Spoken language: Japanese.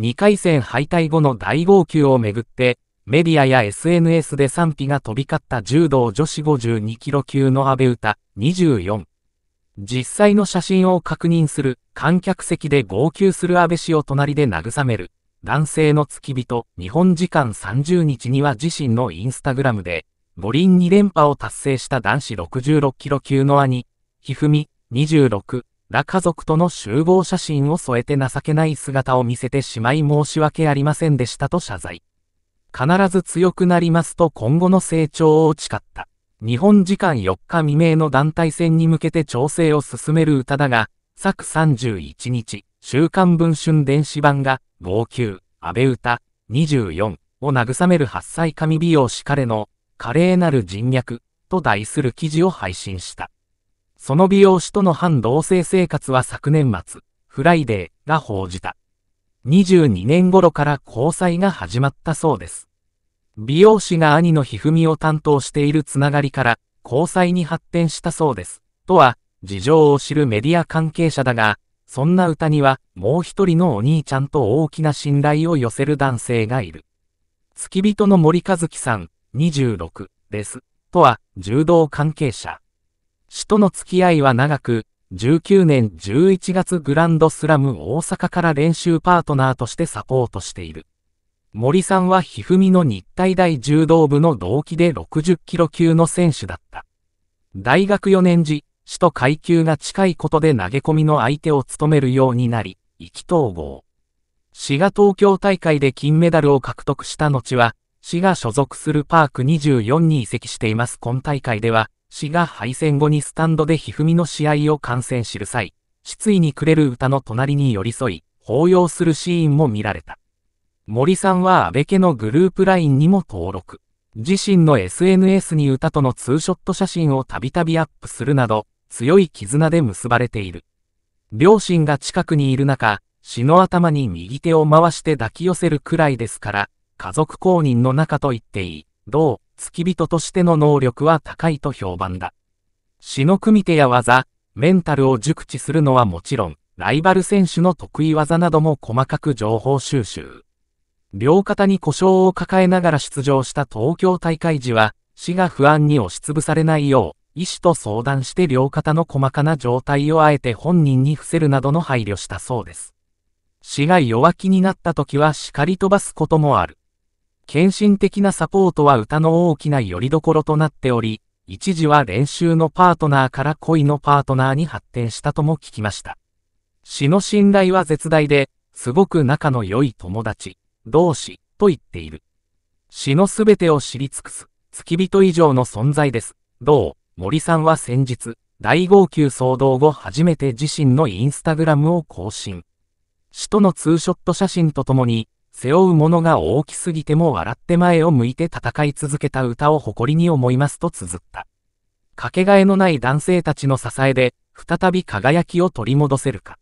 2回戦敗退後の大号泣をめぐって、メディアや SNS で賛否が飛び交った柔道女子52キロ級の安倍歌24。実際の写真を確認する、観客席で号泣する安倍氏を隣で慰める、男性の付き人、日本時間30日には自身のインスタグラムで、五輪2連覇を達成した男子66キロ級の兄、ひふみ、26ら家族との集合写真を添えて情けない姿を見せてしまい申し訳ありませんでしたと謝罪。必ず強くなりますと今後の成長を誓った。日本時間4日未明の団体戦に向けて調整を進める歌だが、昨31日、週刊文春電子版が、号泣、安倍歌、24を慰める8歳神美容師彼の、華麗なる人脈、と題する記事を配信した。その美容師との反同性生活は昨年末、フライデーが報じた。22年頃から交際が始まったそうです。美容師が兄のひふみを担当しているつながりから交際に発展したそうです。とは、事情を知るメディア関係者だが、そんな歌にはもう一人のお兄ちゃんと大きな信頼を寄せる男性がいる。付き人の森和樹さん、26です。とは、柔道関係者。死との付き合いは長く、19年11月グランドスラム大阪から練習パートナーとしてサポートしている。森さんはひふみの日体大柔道部の同期で60キロ級の選手だった。大学4年時、死と階級が近いことで投げ込みの相手を務めるようになり、意気投合。死が東京大会で金メダルを獲得した後は、死が所属するパーク24に移籍しています。今大会では、死が敗戦後にスタンドでひふみの試合を観戦する際、失意にくれる歌の隣に寄り添い、抱擁するシーンも見られた。森さんは安倍家のグループ LINE にも登録。自身の SNS に歌とのツーショット写真をたびたびアップするなど、強い絆で結ばれている。両親が近くにいる中、死の頭に右手を回して抱き寄せるくらいですから、家族公認の中と言っていい。どう付き人としての能力は高いと評判だ。死の組み手や技、メンタルを熟知するのはもちろん、ライバル選手の得意技なども細かく情報収集。両肩に故障を抱えながら出場した東京大会時は、死が不安に押しつぶされないよう、医師と相談して両肩の細かな状態をあえて本人に伏せるなどの配慮したそうです。死が弱気になった時は叱り飛ばすこともある。献身的なサポートは歌の大きな拠り所となっており、一時は練習のパートナーから恋のパートナーに発展したとも聞きました。詩の信頼は絶大で、すごく仲の良い友達、同志、と言っている。詩のすべてを知り尽くす、付き人以上の存在です。どう、森さんは先日、大号泣騒動後初めて自身のインスタグラムを更新。詩とのツーショット写真とともに、背負うものが大きすぎても笑って前を向いて戦い続けた歌を誇りに思いますと綴った。かけがえのない男性たちの支えで、再び輝きを取り戻せるか。